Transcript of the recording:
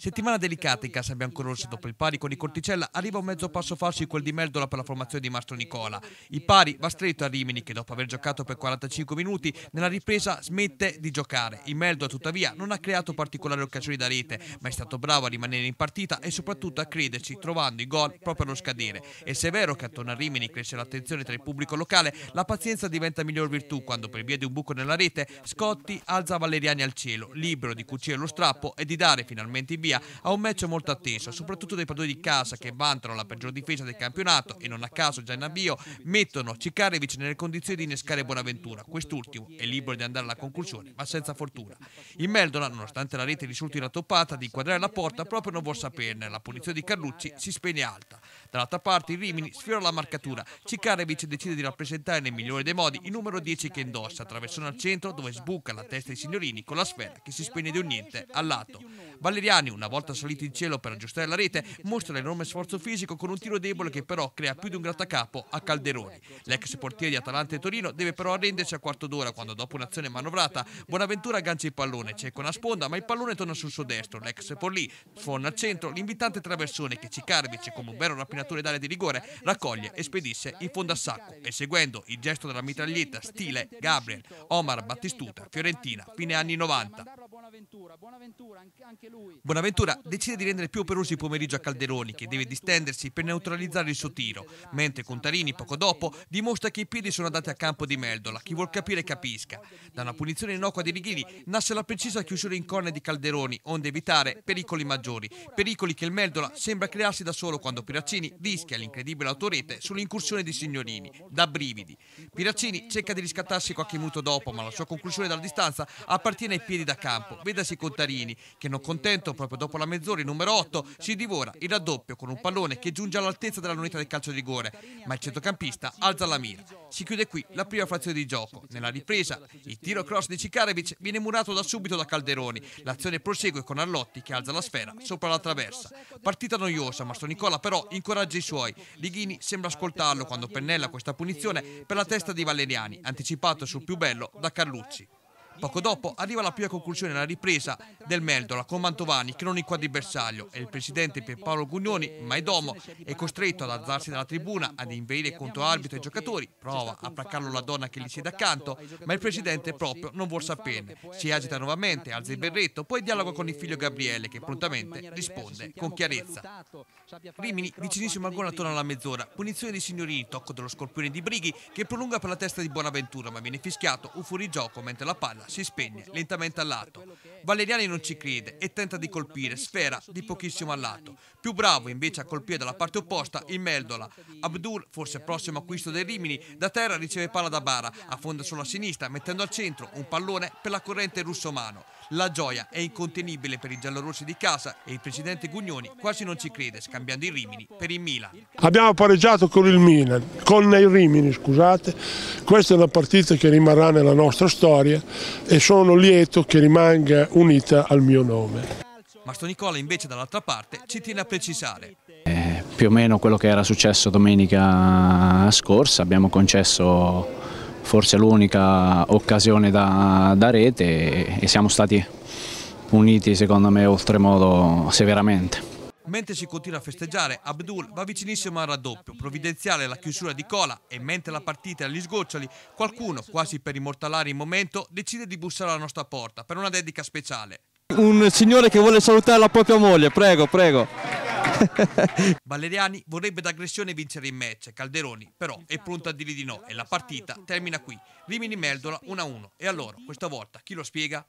Settimana delicata in Casa Biancorossa dopo il pari con i Corticella arriva un mezzo passo falso in quel di Meldola per la formazione di Mastro Nicola. Il pari va stretto a Rimini che dopo aver giocato per 45 minuti nella ripresa smette di giocare. Il Meldola tuttavia non ha creato particolari occasioni da rete ma è stato bravo a rimanere in partita e soprattutto a crederci trovando i gol proprio allo scadere. E se è vero che attorno a Rimini cresce l'attenzione tra il pubblico locale, la pazienza diventa miglior virtù quando per via di un buco nella rete Scotti alza Valeriani al cielo, libero di cucire lo strappo e di dare finalmente in via via a un match molto atteso, soprattutto dai padroni di casa che vantano la peggior difesa del campionato e non a caso già in avvio mettono Cicarevic nelle condizioni di innescare Bonaventura. Quest'ultimo è libero di andare alla conclusione, ma senza fortuna. In Meldola, nonostante la rete risulti la di inquadrare la porta, proprio non vuol saperne. La punizione di Carlucci si spegne alta. Dall'altra parte, Rimini sfiora la marcatura. Ciccarevic decide di rappresentare nel migliore dei modi il numero 10 che indossa, attraversando al centro dove sbuca la testa dei Signorini con la sfera che si spegne di un niente al lato. Valeriani, una volta salito in cielo per aggiustare la rete, mostra l'enorme sforzo fisico con un tiro debole che però crea più di un grattacapo a Calderoni. L'ex portiere di Atalanta e Torino deve però arrendersi a quarto d'ora quando dopo un'azione manovrata Bonaventura aggancia il pallone, c'è con la sponda ma il pallone torna sul suo destro. L'ex Forlì sfonda al centro l'invitante traversone che Ciccarevic come un vero una pinatura d'area di rigore, raccoglie e spedisce in fondo a sacco e seguendo il gesto della mitraglietta stile Gabriel, Omar Battistuta, Fiorentina, fine anni 90. Buonaventura, Buonaventura, anche lui. Buonaventura decide di rendere più operoso il pomeriggio a Calderoni, che deve distendersi per neutralizzare il suo tiro, mentre Contarini, poco dopo, dimostra che i piedi sono andati a campo di Meldola. Chi vuol capire capisca. Da una punizione innocua di Righini nasce la precisa chiusura in corna di Calderoni, onde evitare pericoli maggiori, pericoli che il Meldola sembra crearsi da solo quando Piraccini rischia l'incredibile autorete sull'incursione di Signorini, da brividi. Piraccini cerca di riscattarsi qualche minuto dopo, ma la sua conclusione dalla distanza appartiene ai piedi da campo vedasi Contarini, che non contento proprio dopo la mezz'ora il numero 8 si divora il raddoppio con un pallone che giunge all'altezza della lunetta del calcio di rigore, ma il centrocampista alza la mira. Si chiude qui la prima frazione di gioco. Nella ripresa il tiro cross di Cicarevic viene murato da subito da Calderoni. L'azione prosegue con Arlotti che alza la sfera sopra la traversa. Partita noiosa, Mastro Nicola però incoraggia i suoi. Lighini sembra ascoltarlo quando pennella questa punizione per la testa di Valeriani, anticipato sul più bello da Carlucci. Poco dopo arriva la prima conclusione la ripresa del Meldola con Mantovani che non inquadra il bersaglio e il presidente Pierpaolo Gugnoni, mai domo, è costretto ad alzarsi dalla tribuna, ad inveire contro arbitro e giocatori, prova a placarlo la donna che gli siede accanto, ma il presidente proprio non vuol saperne. Si agita nuovamente, alza il berretto, poi dialoga con il figlio Gabriele che prontamente risponde con chiarezza. Rimini, vicinissimo al gol attorno alla mezz'ora, punizione dei signorini, tocco dello scorpione di Brighi che prolunga per la testa di Buonaventura ma viene fischiato un fuorigioco mentre la palla si spegne lentamente all'atto. Valeriani non ci crede e tenta di colpire Sfera di pochissimo all'atto. Più bravo invece a colpire dalla parte opposta il Meldola. Abdul, forse prossimo acquisto dei Rimini, da terra riceve palla da Bara, affonda sulla sinistra mettendo al centro un pallone per la corrente russo-mano. La gioia è incontenibile per i giallorossi di casa e il presidente Gugnoni quasi non ci crede, scambiando i Rimini per il Milan. Abbiamo pareggiato con il Milan, con i Rimini, scusate. Questa è una partita che rimarrà nella nostra storia e sono lieto che rimanga unita al mio nome. Mastro Nicola invece dall'altra parte ci tiene a precisare. Eh, più o meno quello che era successo domenica scorsa, abbiamo concesso forse l'unica occasione da, da rete e, e siamo stati uniti secondo me oltremodo severamente. Mentre si continua a festeggiare, Abdul va vicinissimo al raddoppio, provvidenziale la chiusura di Cola e mentre la partita è agli sgoccioli, qualcuno, quasi per immortalare il momento, decide di bussare alla nostra porta per una dedica speciale. Un signore che vuole salutare la propria moglie, prego, prego. Valeriani vorrebbe d'aggressione vincere il match, Calderoni però è pronto a dirgli di no e la partita termina qui. Rimini Meldola 1-1 e allora questa volta chi lo spiega?